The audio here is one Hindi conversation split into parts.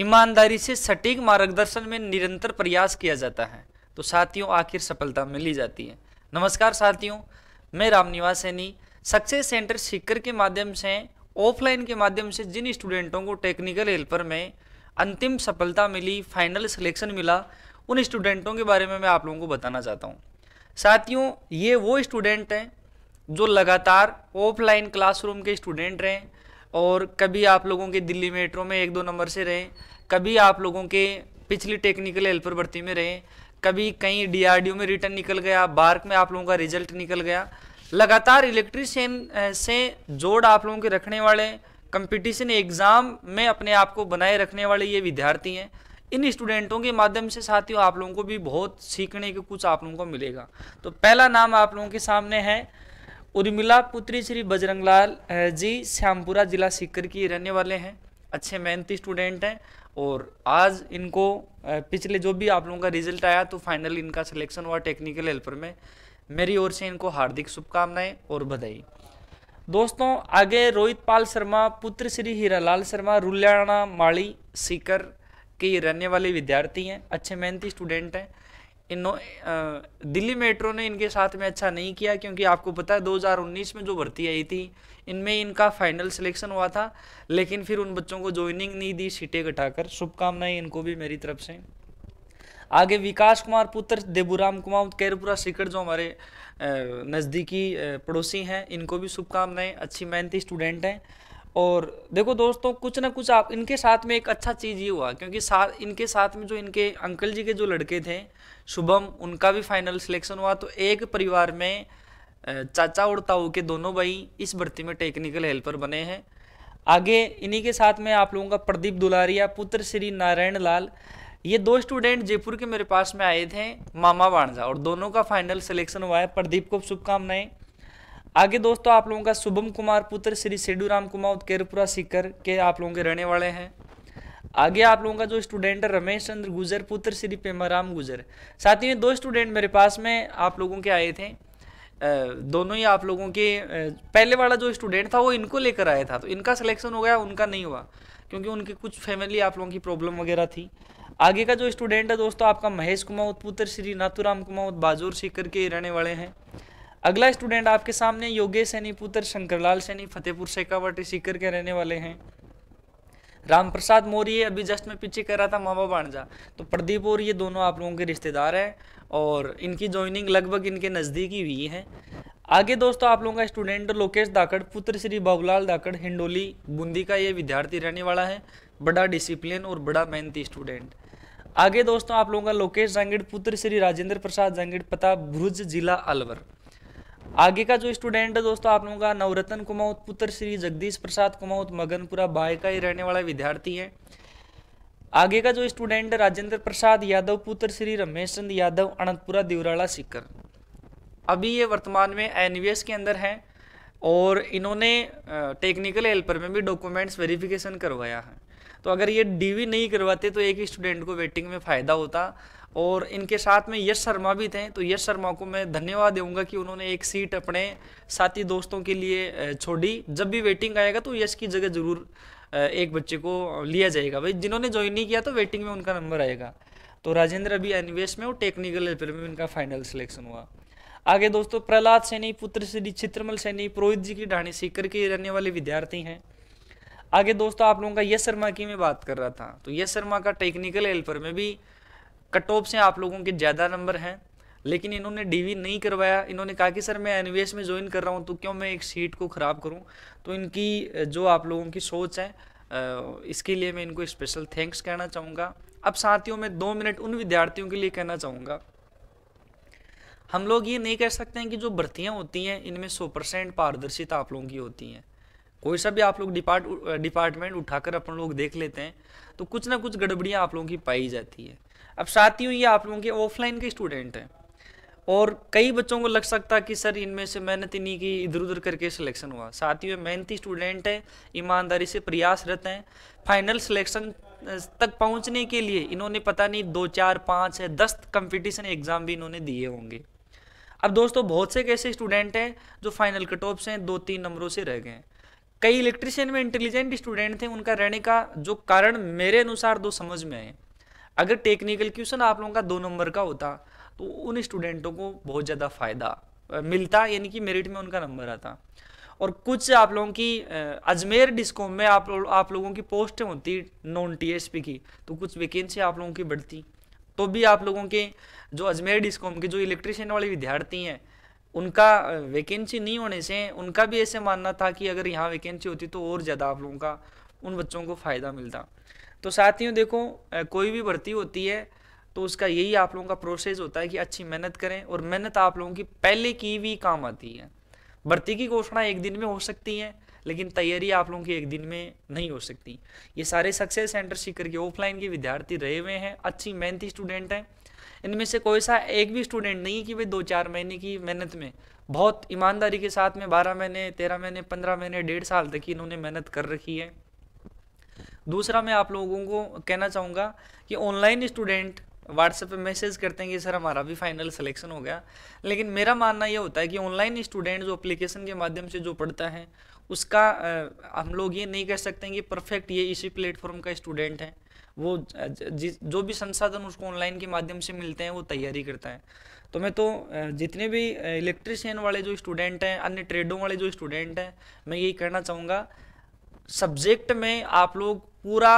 ईमानदारी से सटीक मार्गदर्शन में निरंतर प्रयास किया जाता है तो साथियों आखिर सफलता मिली जाती है नमस्कार साथियों मैं रामनिवास सैनी सक्सेस सेंटर सीकर के माध्यम से ऑफलाइन के माध्यम से जिन स्टूडेंटों को टेक्निकल हेल्पर में अंतिम सफलता मिली फाइनल सिलेक्शन मिला उन स्टूडेंटों के बारे में मैं आप लोगों को बताना चाहता हूँ साथियों ये वो स्टूडेंट हैं जो लगातार ऑफलाइन क्लासरूम के स्टूडेंट रहे और कभी आप लोगों के दिल्ली मेट्रो में एक दो नंबर से रहें कभी आप लोगों के पिछली टेक्निकल हेल्पर भर्ती में रहें कभी कहीं डीआरडीओ में रिटर्न निकल गया बार्क में आप लोगों का रिजल्ट निकल गया लगातार इलेक्ट्रीशियन से जोड़ आप लोगों के रखने वाले कंपटीशन एग्ज़ाम में अपने आप को बनाए रखने वाले ये विद्यार्थी हैं इन स्टूडेंटों के माध्यम से साथियों आप लोगों को भी बहुत सीखने के कुछ आप लोगों को मिलेगा तो पहला नाम आप लोगों के सामने है उर्मिला पुत्री श्री बजरंगलाल जी श्यामपुरा जिला सीकर की रहने वाले हैं अच्छे मेहनती स्टूडेंट हैं और आज इनको पिछले जो भी आप लोगों का रिजल्ट आया तो फाइनल इनका सिलेक्शन हुआ टेक्निकल हेल्पर में मेरी ओर से इनको हार्दिक शुभकामनाएं और बधाई दोस्तों आगे रोहित पाल शर्मा पुत्र श्री हीरालाल शर्मा रुल्याणा माड़ी सीकर के रहने वाले विद्यार्थी हैं अच्छे मेहनती स्टूडेंट हैं इन दिल्ली मेट्रो ने इनके साथ में अच्छा नहीं किया क्योंकि आपको पता है 2019 में जो भर्ती आई थी इनमें इनका फाइनल सिलेक्शन हुआ था लेकिन फिर उन बच्चों को ज्वाइनिंग नहीं दी सीटें घटाकर शुभकामनाएं इनको भी मेरी तरफ से आगे विकास कुमार पुत्र देबूराम कुमार कैरपुरा सीकर जो हमारे नज़दीकी पड़ोसी हैं इनको भी शुभकामनाएं अच्छी मेहनती स्टूडेंट हैं और देखो दोस्तों कुछ ना कुछ आप इनके साथ में एक अच्छा चीज़ ये हुआ क्योंकि साथ इनके साथ में जो इनके अंकल जी के जो लड़के थे शुभम उनका भी फाइनल सिलेक्शन हुआ तो एक परिवार में चाचा और ताऊ के दोनों भाई इस भर्ती में टेक्निकल हेल्पर बने हैं आगे इन्हीं के साथ में आप लोगों का प्रदीप दुलारिया पुत्र श्री नारायण लाल ये दो स्टूडेंट जयपुर के मेरे पास में आए थे मामा वाणजा और दोनों का फाइनल सिलेक्शन हुआ है प्रदीप को शुभकामनाएं आगे दोस्तों आप लोगों का शुभम कुमार पुत्र श्री सेडू राम कुमार केरपुरा सीकर के आप लोगों के रहने वाले हैं आगे आप लोगों का जो स्टूडेंट है रमेश चंद्र गुजर पुत्र श्री पेमाराम गुजर साथ ही दो स्टूडेंट मेरे पास में आप लोगों के आए थे दोनों ही आप लोगों के पहले वाला जो स्टूडेंट था वो इनको लेकर आया था तो इनका सिलेक्शन हो गया उनका नहीं हुआ क्योंकि उनकी कुछ फैमिली आप लोगों की प्रॉब्लम वगैरह थी आगे का जो स्टूडेंट है दोस्तों आपका महेश कुमावत पुत्र श्री नाथुराम कुमावत बाजूर सीकर के रहने वाले हैं अगला स्टूडेंट आपके सामने योगेश सैनी पुत्र शंकरलाल सैनी फतेहपुर शेखावटी सीकर के रहने वाले हैं राम प्रसाद मौर्य अभी जस्ट में पीछे कर रहा था मामा बाणजा तो प्रदीप और ये दोनों आप लोगों के रिश्तेदार हैं और इनकी ज्वाइनिंग लगभग इनके नज़दीक ही हुई है आगे दोस्तों आप लोगों का स्टूडेंट लोकेश दाकड़ पुत्र श्री बाबूलाल दाकड़ हिंडोली बूंदी का ये विद्यार्थी रहने वाला है बड़ा डिसिप्लिन और बड़ा मेहनती स्टूडेंट आगे दोस्तों आप लोगों का लोकेश जांगिड़ पुत्र श्री राजेंद्र प्रसाद जांगिड़ पता भ्रुज जिला अलवर आगे का जो स्टूडेंट है दोस्तों आप लोगों का नवरत्न कुमाऊत पुत्र श्री जगदीश प्रसाद कुमाऊत मगनपुरा बाय का ही रहने वाला विद्यार्थी है आगे का जो स्टूडेंट है राजेंद्र प्रसाद यादव पुत्र श्री रमेश चंद यादव अनंतपुरा दिवराला सीकर अभी ये वर्तमान में एन के अंदर हैं और इन्होंने टेक्निकल हेल्पर में भी डॉक्यूमेंट्स वेरिफिकेशन करवाया है तो अगर ये डीवी नहीं करवाते तो एक ही स्टूडेंट को वेटिंग में फ़ायदा होता और इनके साथ में यश शर्मा भी थे तो यश शर्मा को मैं धन्यवाद दूंगा कि उन्होंने एक सीट अपने साथी दोस्तों के लिए छोड़ी जब भी वेटिंग आएगा तो यश की जगह ज़रूर एक बच्चे को लिया जाएगा भाई जिन्होंने ज्वाइन नहीं किया तो वेटिंग में उनका नंबर आएगा तो राजेंद्र अभी एन में और टेक्निकल लेवल में इनका फाइनल सिलेक्शन हुआ आगे दोस्तों प्रहलाद सैनी पुत्र श्री चित्रमल सैनी पुरोहित जी की ढाणी सीकर के रहने वाले विद्यार्थी हैं आगे दोस्तों आप लोगों का यश शर्मा की मैं बात कर रहा था तो यश शर्मा का टेक्निकल हेल्पर में भी कट ऑफ से आप लोगों के ज़्यादा नंबर हैं लेकिन इन्होंने डीवी नहीं करवाया इन्होंने कहा कि सर मैं एनवीएस में ज्वाइन कर रहा हूँ तो क्यों मैं एक सीट को ख़राब करूँ तो इनकी जो आप लोगों की सोच है इसके लिए मैं इनको स्पेशल थैंक्स कहना चाहूँगा अब साथियों में दो मिनट उन विद्यार्थियों के लिए कहना चाहूँगा हम लोग ये नहीं कह सकते हैं कि जो भर्तियाँ होती हैं इनमें सौ परसेंट पारदर्शिता आप लोगों की होती हैं कोई सा भी आप लोग डिपार्ट डिपार्टमेंट उठाकर अपन लोग देख लेते हैं तो कुछ ना कुछ गड़बड़ियाँ आप लोगों की पाई जाती है अब साथियों ये आप लोगों के ऑफलाइन के स्टूडेंट हैं और कई बच्चों को लग सकता कि सर इनमें से मेहनत नहीं की इधर उधर करके सिलेक्शन हुआ साथियों मेहनती स्टूडेंट हैं ईमानदारी से प्रयास रहते हैं फाइनल सिलेक्शन तक पहुंचने के लिए इन्होंने पता नहीं दो चार पाँच है दस कंपटीशन एग्ज़ाम भी इन्होंने दिए होंगे अब दोस्तों बहुत से कैसे स्टूडेंट हैं जो फाइनल कट से हैं दो तीन नंबरों से रह गए कई इलेक्ट्रिशियन में इंटेलिजेंट स्टूडेंट थे उनका रहने का जो कारण मेरे अनुसार दो समझ में आए अगर टेक्निकल क्वेश्चन आप लोगों का दो नंबर का होता तो उन स्टूडेंटों को बहुत ज़्यादा फ़ायदा मिलता यानी कि मेरिट में उनका नंबर आता और कुछ आप लोगों की अजमेर डिस्कॉम में आप आप लोगों की पोस्टें होती नॉन टीएसपी की तो कुछ वैकेंसी आप लोगों की बढ़ती तो भी आप लोगों के जो अजमेर डिस्कॉम के जो इलेक्ट्रिशियन वाले विद्यार्थी हैं उनका वैकेंसी नहीं होने से उनका भी ऐसे मानना था कि अगर यहाँ वैकेंसी होती तो और ज़्यादा आप लोगों का उन बच्चों को फ़ायदा मिलता तो साथियों देखो कोई भी भर्ती होती है तो उसका यही आप लोगों का प्रोसेस होता है कि अच्छी मेहनत करें और मेहनत आप लोगों की पहले की भी काम आती है भर्ती की घोषणा एक दिन में हो सकती है लेकिन तैयारी आप लोगों की एक दिन में नहीं हो सकती ये सारे सक्सेस सेंटर सीकर के ऑफलाइन के विद्यार्थी रहे हुए हैं अच्छी मेहनती स्टूडेंट हैं इनमें से कोई सा एक भी स्टूडेंट नहीं कि वे दो चार महीने की मेहनत में बहुत ईमानदारी के साथ में बारह महीने तेरह महीने पंद्रह महीने डेढ़ साल तक इन्होंने मेहनत कर रखी है दूसरा मैं आप लोगों को कहना चाहूँगा कि ऑनलाइन स्टूडेंट व्हाट्सएप पे मैसेज करते हैं कि सर हमारा भी फाइनल सिलेक्शन हो गया लेकिन मेरा मानना यह होता है कि ऑनलाइन स्टूडेंट जो अप्लीकेशन के माध्यम से जो पढ़ता है उसका हम लोग ये नहीं कह सकते हैं कि परफेक्ट ये इसी प्लेटफॉर्म का स्टूडेंट है वो जिस जो भी संसाधन उसको ऑनलाइन के माध्यम से मिलते हैं वो तैयारी करता है तो मैं तो जितने भी इलेक्ट्रिशियन वाले जो स्टूडेंट हैं अन्य ट्रेडों वाले जो स्टूडेंट हैं मैं यही कहना चाहूँगा सब्जेक्ट में आप लोग पूरा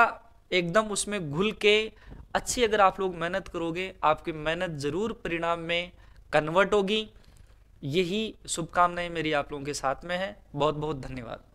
एकदम उसमें घुल के अच्छी अगर आप लोग मेहनत करोगे आपकी मेहनत ज़रूर परिणाम में कन्वर्ट होगी यही शुभकामनाएं मेरी आप लोगों के साथ में है बहुत बहुत धन्यवाद